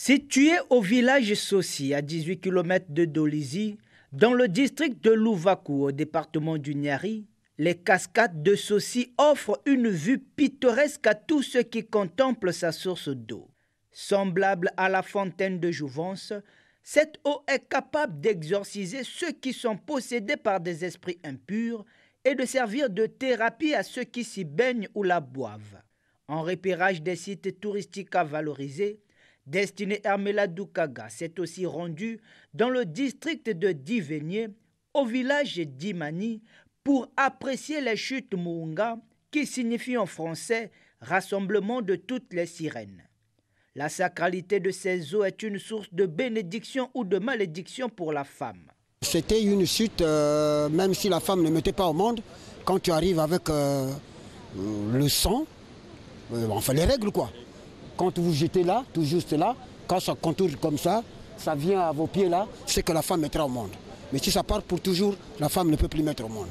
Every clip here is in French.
Situé au village Sossi, à 18 km de Dolisie, dans le district de Louvacou, au département du Niari, les cascades de Sossi offrent une vue pittoresque à tous ceux qui contemplent sa source d'eau. Semblable à la fontaine de Jouvence, cette eau est capable d'exorciser ceux qui sont possédés par des esprits impurs et de servir de thérapie à ceux qui s'y baignent ou la boivent. En repérage des sites touristiques à valoriser, destinée à Meladoukaga, s'est aussi rendue dans le district de Divenier, au village d'Imani, pour apprécier les chutes Mouunga qui signifie en français rassemblement de toutes les sirènes. La sacralité de ces eaux est une source de bénédiction ou de malédiction pour la femme. C'était une chute, euh, même si la femme ne mettait pas au monde, quand tu arrives avec euh, le sang, on euh, fait les règles quoi. Quand vous jetez là, tout juste là, quand ça contourne comme ça, ça vient à vos pieds là, c'est que la femme mettra au monde. Mais si ça part pour toujours, la femme ne peut plus mettre au monde.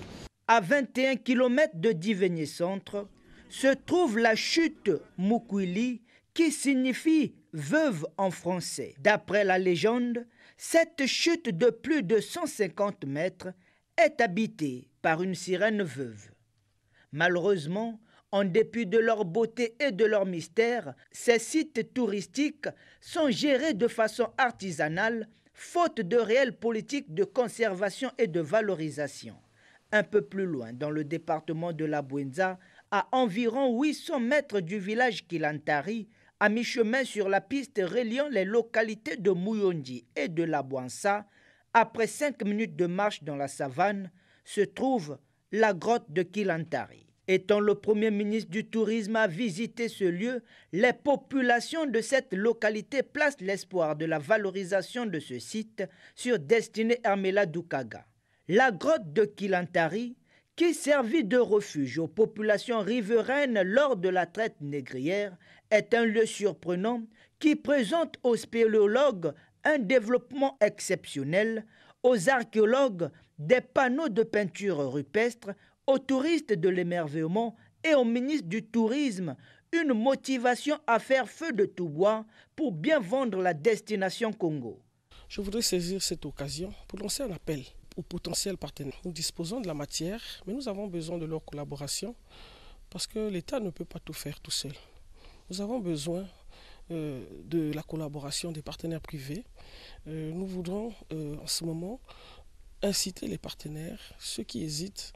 À 21 km de Diveni Centre se trouve la chute Mukwili qui signifie veuve en français. D'après la légende, cette chute de plus de 150 mètres est habitée par une sirène veuve. Malheureusement, en dépit de leur beauté et de leur mystère, ces sites touristiques sont gérés de façon artisanale, faute de réelles politiques de conservation et de valorisation. Un peu plus loin, dans le département de la Buenza, à environ 800 mètres du village Kilantari, à mi-chemin sur la piste reliant les localités de Mouyondi et de La Buansa, après cinq minutes de marche dans la savane, se trouve la grotte de Kilantari. Étant le Premier ministre du Tourisme à visiter ce lieu, les populations de cette localité placent l'espoir de la valorisation de ce site sur destinée Hermela Dukaga. La grotte de Kilantari, qui servit de refuge aux populations riveraines lors de la traite négrière, est un lieu surprenant qui présente aux spéléologues un développement exceptionnel, aux archéologues des panneaux de peinture rupestre, aux touristes de l'émerveillement et au ministre du Tourisme une motivation à faire feu de tout bois pour bien vendre la destination Congo. Je voudrais saisir cette occasion pour lancer un appel aux potentiels partenaires. Nous disposons de la matière, mais nous avons besoin de leur collaboration parce que l'État ne peut pas tout faire tout seul. Nous avons besoin euh, de la collaboration des partenaires privés. Euh, nous voudrons euh, en ce moment inciter les partenaires, ceux qui hésitent,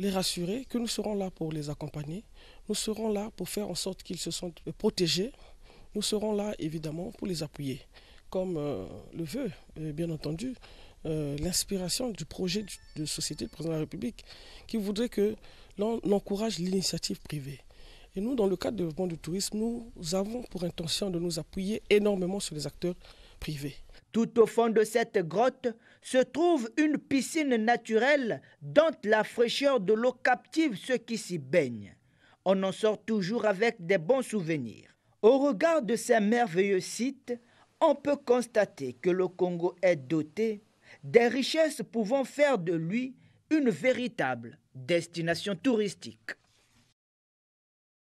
les rassurer que nous serons là pour les accompagner, nous serons là pour faire en sorte qu'ils se sentent protégés, nous serons là évidemment pour les appuyer, comme euh, le veut euh, bien entendu euh, l'inspiration du projet de société du président de la République, qui voudrait que l'on encourage l'initiative privée. Et nous, dans le cadre du développement du tourisme, nous avons pour intention de nous appuyer énormément sur les acteurs privés. Tout au fond de cette grotte se trouve une piscine naturelle dont la fraîcheur de l'eau captive ceux qui s'y baignent. On en sort toujours avec des bons souvenirs. Au regard de ces merveilleux sites, on peut constater que le Congo est doté des richesses pouvant faire de lui une véritable destination touristique.